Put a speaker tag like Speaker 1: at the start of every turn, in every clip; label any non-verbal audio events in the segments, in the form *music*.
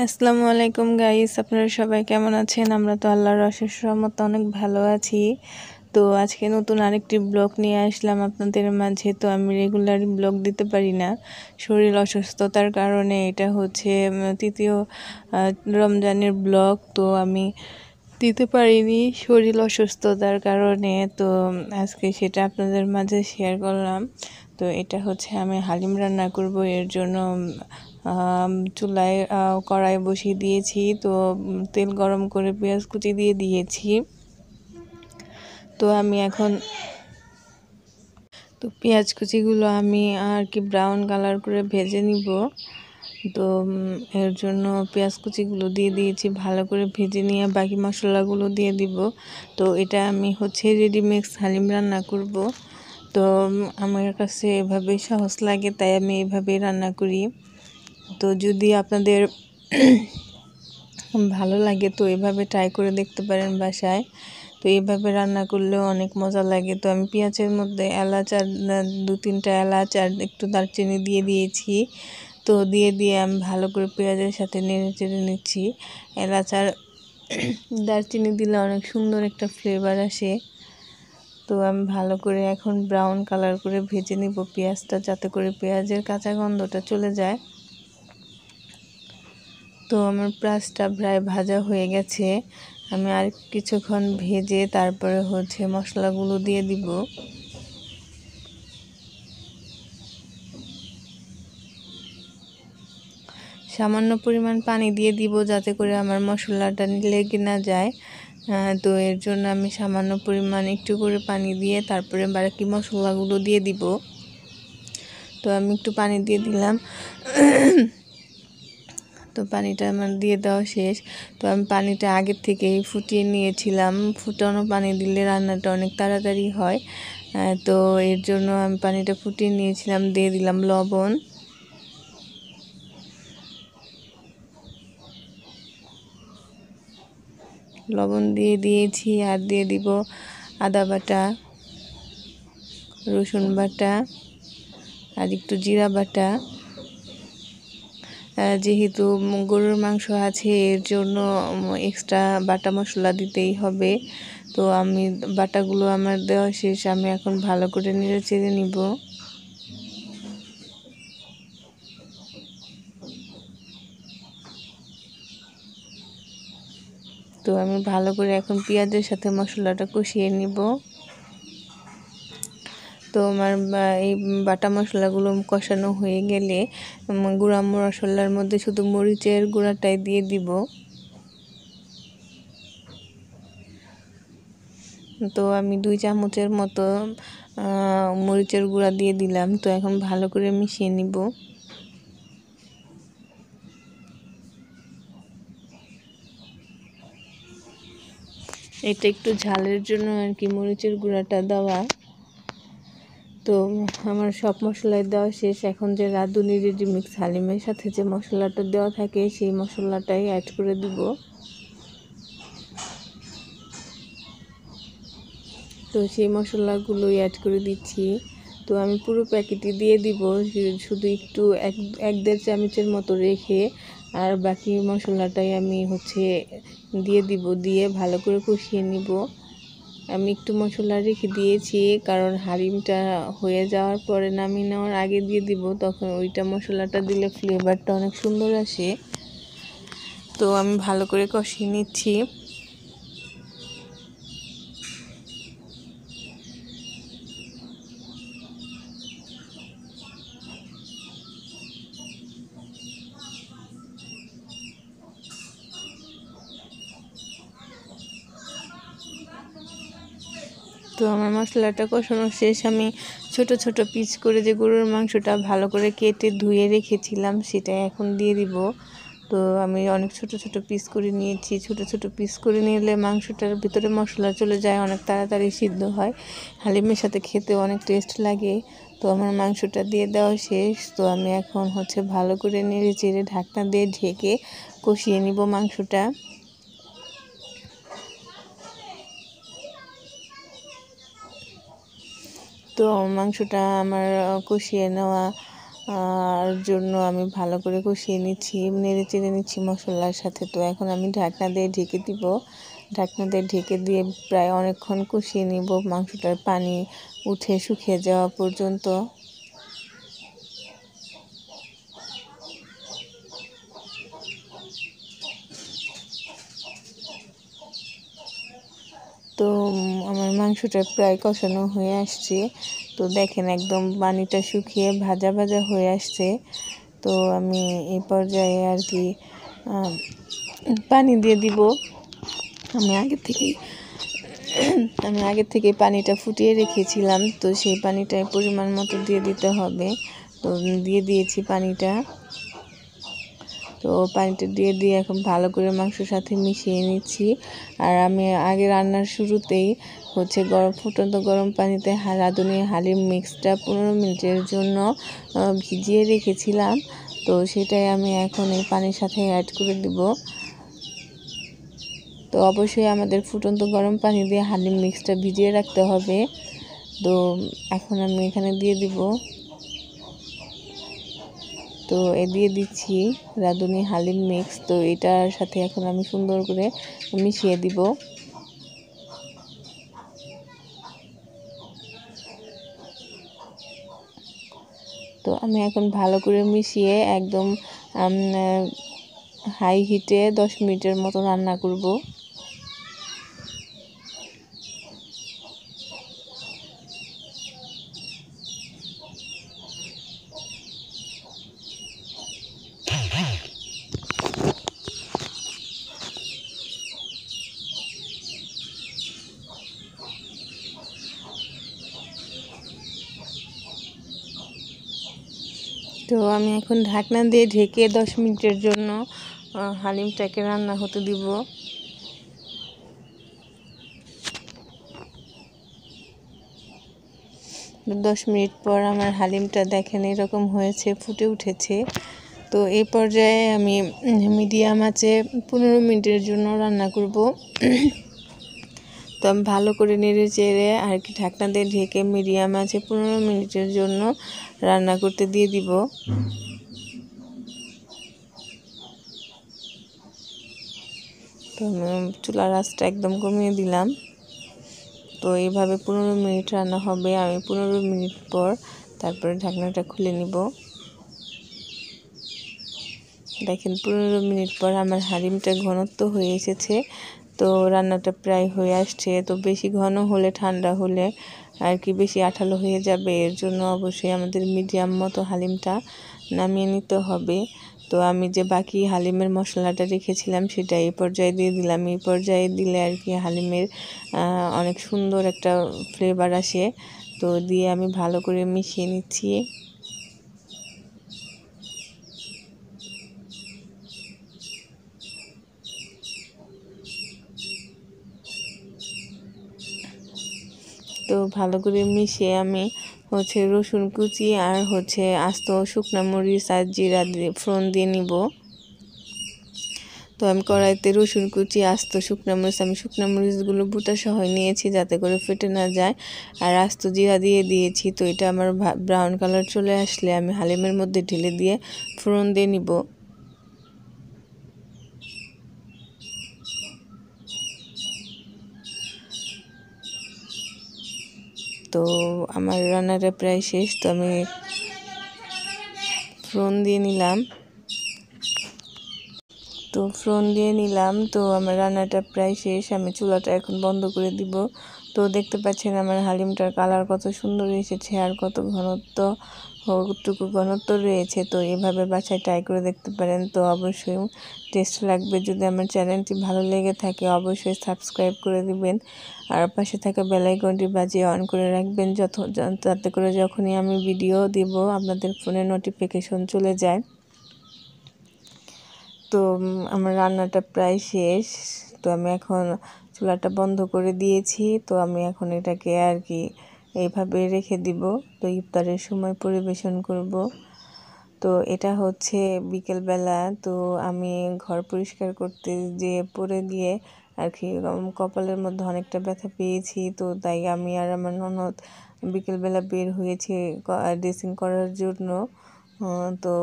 Speaker 1: আসসালামু আলাইকুম গাইস আপনারা সবাই কেমন আছেন আমরা তো আল্লাহর অশেষ রহমত অনেক ভালো আছি তো আজকে নতুন আরেকটি ব্লগ নিয়ে আসলাম আপনাদের মাঝে তো আমি রেগুলার ব্লগ দিতে পারি না শরীর অসুস্থতার কারণে এটা হচ্ছে তৃতীয় রমজানের ব্লগ তো আমি দিতে পারিনি শরীর অসুস্থতার কারণে তো আজকে সেটা আপনাদের মাঝে শেয়ার করলাম তো এটা হচ্ছে আমি হালিম রান্না করব এর জন্য চুলায় কড়াই বসিয়ে দিয়েছি তো তেল গরম করে পেঁয়াজ কুচি দিয়ে দিয়েছি তো আমি এখন তো পেঁয়াজ কুচিগুলো আমি আর কি ব্রাউন কালার করে ভেজে নিব তো এর জন্য পেঁয়াজ কুচিগুলো দিয়ে দিয়েছি ভালো করে ভেজে নিয়ে বাকি মশলাগুলো দিয়ে দিব তো এটা আমি হচ্ছে রেডিমিক্স হালিম রান্না করব তো আমার কাছে এভাবেই সহজ লাগে তাই আমি এভাবেই রান্না করি তো যদি আপনাদের *clears throat* ভালো লাগে তো এভাবে ট্রাই করে দেখতে পারেন বাসায় তো এভাবে রান্না করলেও অনেক মজা লাগে তো আমি পেঁয়াজের মধ্যে এলাচ আর দু তিনটা এলাচ আর একটু দারচিনি দিয়ে দিয়েছি তো দিয়ে দিয়ে আমি ভালো করে পেঁয়াজের সাথে নেড়ে চেড়ে নিচ্ছি এলাচ আর *clears throat* দারচিনি দিলে অনেক সুন্দর একটা ফ্লেভার আসে তো আমি ভালো করে এখন ব্রাউন কালার করে ভেজে নিব পেঁয়াজটা যাতে করে পেঁয়াজের কাঁচা গন্ধটা চলে যায় তো আমার প্লাসটা প্রায় ভাজা হয়ে গেছে আমি আর কিছুক্ষণ ভেজে তারপরে হচ্ছে মশলাগুলো দিয়ে দিব সামান্য পরিমাণ পানি দিয়ে দিব যাতে করে আমার মশলাটা লেগে না যায় তো এর জন্য আমি সামান্য পরিমাণ একটু করে পানি দিয়ে তারপরে বাকি মশলাগুলো দিয়ে দিব তো আমি একটু পানি দিয়ে দিলাম তো পানিটা আমার দিয়ে দেওয়া শেষ তো আমি পানিটা আগের থেকেই ফুটিয়ে নিয়েছিলাম ফুটানো পানি দিলে রান্নাটা অনেক তাড়াতাড়ি হয় তো এর জন্য আমি পানিটা ফুটিয়ে নিয়েছিলাম দিয়ে দিলাম লবণ লবণ দিয়ে দিয়েছি আর দিয়ে দিব আদা বাটা রসুন বাটা আর একটু জিরা বাটা যেহেতু গরুর মাংস আছে এর জন্য এক্সট্রা বাটা মশলা দিতেই হবে তো আমি বাটাগুলো আমার দেওয়া শেষ আমি এখন ভালো করে নিজে চেড়ে নিব তো আমি ভালো করে এখন পেঁয়াজের সাথে মশলাটা কষিয়ে নিব তো আমার এই বাটা মশলাগুলো কষানো হয়ে গেলে গুঁড়া মশলার মধ্যে শুধু মরিচের গুঁড়াটাই দিয়ে দিব তো আমি দুই চামচের মতো মরিচের গুঁড়া দিয়ে দিলাম তো এখন ভালো করে মিশিয়ে নিব এটা একটু ঝালের জন্য আর কি মরিচের গুঁড়াটা দেওয়া তো আমার সব মশলাই দেওয়া শেষ এখন যে রাঁধুনি যে মিক্স হালিমের সাথে যে মশলাটা দেওয়া থাকে সেই মশলাটাই অ্যাড করে দিব তো সেই মশলাগুলোই অ্যাড করে দিচ্ছি তো আমি পুরো প্যাকেটে দিয়ে দিব শুধু একটু এক এক দেড় চামচের মতো রেখে আর বাকি মশলাটাই আমি হচ্ছে দিয়ে দিব দিয়ে ভালো করে কষিয়ে নিব আমি একটু মশলা রেখে দিয়েছি কারণ হারিমটা হয়ে যাওয়ার পরে নামিয়ে নেওয়ার আগে দিয়ে দিব তখন ওইটা মশলাটা দিলে ফ্লেভারটা অনেক সুন্দর আসে তো আমি ভালো করে কষিয়ে নিচ্ছি তো আমার মশলাটা কষানো শেষ আমি ছোট ছোট পিস করে যে গরুর মাংসটা ভালো করে কেটে ধুয়ে রেখেছিলাম সেটা এখন দিয়ে দিব তো আমি অনেক ছোট ছোট পিস করে নিয়েছি ছোট ছোট পিস করে নিলে মাংসটার ভিতরে মশলা চলে যায় অনেক তাড়াতাড়ি সিদ্ধ হয় হালিমের সাথে খেতে অনেক টেস্ট লাগে তো আমার মাংসটা দিয়ে দেওয়া শেষ তো আমি এখন হচ্ছে ভালো করে নেড়ে চেড়ে ঢাকনা দিয়ে ঢেকে কষিয়ে নিব মাংসটা তো মাংসটা আমার কষিয়ে নেওয়া আর জন্য আমি ভালো করে কষিয়ে নিচ্ছি নেড়ে চেড়ে নিচ্ছি মশলার সাথে তো এখন আমি ঢাকনা দিয়ে ঢেকে দিব ঢাকনা দিয়ে ঢেকে দিয়ে প্রায় অনেকক্ষণ কষিয়ে নিব মাংসটার পানি উঠে শুকিয়ে যাওয়া পর্যন্ত তো আমার মাংসটা প্রায় কষানো হয়ে আসছে তো দেখেন একদম পানিটা শুকিয়ে ভাজা ভাজা হয়ে আসছে তো আমি এই পর্যায়ে আর কি পানি দিয়ে দিব আমি আগে থেকেই আমি আগে থেকে পানিটা ফুটিয়ে রেখেছিলাম তো সেই পানিটায় পরিমাণ মতো দিয়ে দিতে হবে তো দিয়ে দিয়েছি পানিটা তো পানিটা দিয়ে দিয়ে এখন ভালো করে মাংসের সাথে মিশিয়ে নিচ্ছি আর আমি আগে রান্নার শুরুতেই হচ্ছে গরম ফুটন্ত গরম পানিতে রাঁধুনি হালির মিক্সটা পনেরো মিনিটের জন্য ভিজিয়ে রেখেছিলাম তো সেটাই আমি এখন এই পানির সাথে অ্যাড করে দিব তো অবশ্যই আমাদের ফুটন্ত গরম পানি দিয়ে হালিম মিক্সটা ভিজিয়ে রাখতে হবে তো এখন আমি এখানে দিয়ে দিব তো এ দিয়ে দিচ্ছি রাঁধুনি হালিম মিক্স তো এটার সাথে এখন আমি সুন্দর করে মিশিয়ে দিব তো আমি এখন ভালো করে মিশিয়ে একদম হাই হিটে দশ মিনিটের মতো রান্না করব তো আমি এখন ঢাকনা দিয়ে ঢেকে দশ মিনিটের জন্য হালিমটাকে রান্না হতে দিব দশ মিনিট পর আমার হালিমটা দেখেন এরকম হয়েছে ফুটে উঠেছে তো এই পর্যায়ে আমি মিডিয়াম আছে পনেরো মিনিটের জন্য রান্না করব তো আমি ভালো করে নেড়ে চেড়ে আর কি ঢাকনা দিয়ে ঢেকে মিডিয়াম আছে পনেরো মিনিটের জন্য রান্না করতে দিয়ে দিব তো চুলা রাসটা একদম কমিয়ে দিলাম তো এইভাবে পনেরো মিনিট রান্না হবে আমি পনেরো মিনিট পর তারপরে ঢাকনাটা খুলে নিব দেখেন পনেরো মিনিট পর আমার হালিমটা ঘনত্ব হয়ে এসেছে তো রান্নাটা প্রায় হয়ে আসছে তো বেশি ঘন হলে ঠান্ডা হলে আর কি বেশি আঠালো হয়ে যাবে এর জন্য অবশ্যই আমাদের মিডিয়াম মতো হালিমটা নামিয়ে নিতে হবে তো আমি যে বাকি হালিমের মশলাটা রেখেছিলাম সেটা এই পর্যায়ে দিয়ে দিলাম এই পর্যায়ে দিলে আর কি হালিমের অনেক সুন্দর একটা ফ্লেভার আসে তো দিয়ে আমি ভালো করে মিশিয়ে নিচ্ছি তো ভালো করে মিশিয়ে আমি হচ্ছে রসুন কুচি আর হচ্ছে আস্ত শুকনা মরিচ আর জিরা দিয়ে ফোড়ন দিয়ে নিব তো আমি কড়াইতে রসুন কুচি আস্ত শুকনা মরিচ আমি শুকনা মরিচগুলো বুটা সহ নিয়েছি যাতে করে ফেটে না যায় আর আস্ত জিরা দিয়ে দিয়েছি তো এটা আমার ব্রাউন কালার চলে আসলে আমি হালিমের মধ্যে ঢেলে দিয়ে ফোড়ন দিয়ে নিব তো আমার রান্নাটা প্রায় শেষ তো আমি ফ্রন দিয়ে নিলাম তো ফ্রন দিয়ে নিলাম তো আমার রান্নাটা প্রায় শেষ আমি চুলাটা এখন বন্ধ করে দিব তো দেখতে পাচ্ছেন আমার হালিমটার কালার কত সুন্দর এসেছে আর কত ঘনত্ব ওটুকু ঘনত্ব রয়েছে তো এভাবে বাসায় ট্রাই করে দেখতে পারেন তো অবশ্যই টেস্ট লাগবে যদি আমার চ্যানেলটি ভালো লেগে থাকে অবশ্যই সাবস্ক্রাইব করে দিবেন আর পাশে থাকা বেলাইকনটি বাজিয়ে অন করে রাখবেন যত তাতে করে যখনই আমি ভিডিও দেবো আপনাদের ফোনে নোটিফিকেশন চলে যায় তো আমার রান্নাটা প্রায় শেষ তো আমি এখন চুলাটা বন্ধ করে দিয়েছি তো আমি এখন এটাকে আর কি এইভাবে রেখে দিব তো ইফতারের সময় পরিবেশন করব তো এটা হচ্ছে বিকেলবেলা তো আমি ঘর পরিষ্কার করতে যে পরে গিয়ে আর কি কপালের মধ্যে অনেকটা ব্যথা পেয়েছি তো তাই আমি আর আমার ননদ বিকেলবেলা বের হয়েছে ড্রেসিং করার জন্য তো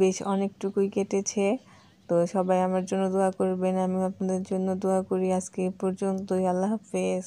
Speaker 1: বেশ অনেকটুকুই কেটেছে তো সবাই আমার জন্য দোয়া করবেন আমি আপনাদের জন্য দোয়া করি আজকে এ পর্যন্তই আল্লাহ হাফেজ